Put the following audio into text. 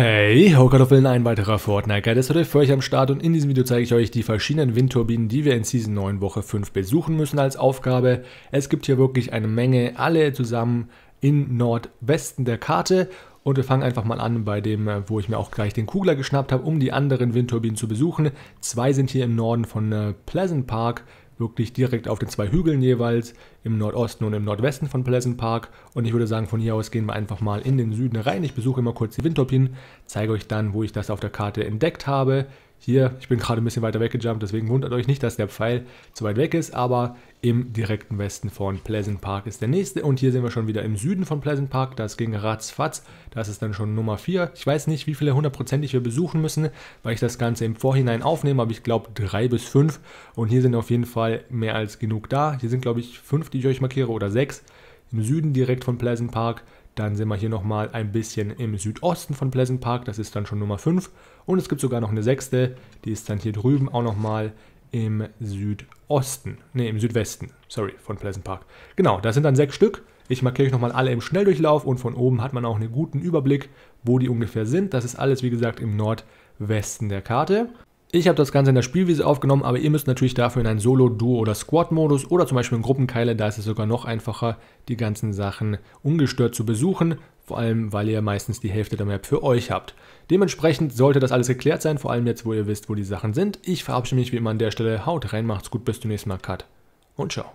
Hey, Hokartoffeln, ein weiterer Fortnite Guide ist heute für euch am Start und in diesem Video zeige ich euch die verschiedenen Windturbinen, die wir in Season 9 Woche 5 besuchen müssen als Aufgabe. Es gibt hier wirklich eine Menge, alle zusammen im Nordwesten der Karte und wir fangen einfach mal an bei dem, äh, wo ich mir auch gleich den Kugler geschnappt habe, um die anderen Windturbinen zu besuchen. Zwei sind hier im Norden von äh, Pleasant Park wirklich direkt auf den zwei Hügeln jeweils, im Nordosten und im Nordwesten von Pleasant Park. Und ich würde sagen, von hier aus gehen wir einfach mal in den Süden rein. Ich besuche immer kurz die Windtopien, zeige euch dann, wo ich das auf der Karte entdeckt habe, hier, ich bin gerade ein bisschen weiter weggejumpt, deswegen wundert euch nicht, dass der Pfeil zu weit weg ist, aber im direkten Westen von Pleasant Park ist der nächste. Und hier sehen wir schon wieder im Süden von Pleasant Park. Das ging ratzfatz. Das ist dann schon Nummer 4. Ich weiß nicht, wie viele hundertprozentig wir besuchen müssen, weil ich das Ganze im Vorhinein aufnehme, aber ich glaube drei bis fünf. Und hier sind auf jeden Fall mehr als genug da. Hier sind, glaube ich, fünf, die ich euch markiere oder sechs. Im Süden direkt von Pleasant Park. Dann sind wir hier nochmal ein bisschen im Südosten von Pleasant Park, das ist dann schon Nummer 5. Und es gibt sogar noch eine sechste, die ist dann hier drüben auch nochmal im Südosten, ne im Südwesten, sorry, von Pleasant Park. Genau, das sind dann sechs Stück. Ich markiere euch nochmal alle im Schnelldurchlauf und von oben hat man auch einen guten Überblick, wo die ungefähr sind. Das ist alles, wie gesagt, im Nordwesten der Karte. Ich habe das Ganze in der Spielwiese aufgenommen, aber ihr müsst natürlich dafür in einen Solo-, Duo- oder Squad-Modus oder zum Beispiel in Gruppenkeile, da ist es sogar noch einfacher, die ganzen Sachen ungestört zu besuchen, vor allem weil ihr meistens die Hälfte der Map für euch habt. Dementsprechend sollte das alles geklärt sein, vor allem jetzt, wo ihr wisst, wo die Sachen sind. Ich verabschiede mich wie immer an der Stelle, haut rein, macht's gut, bis zum nächsten Mal, Cut und ciao.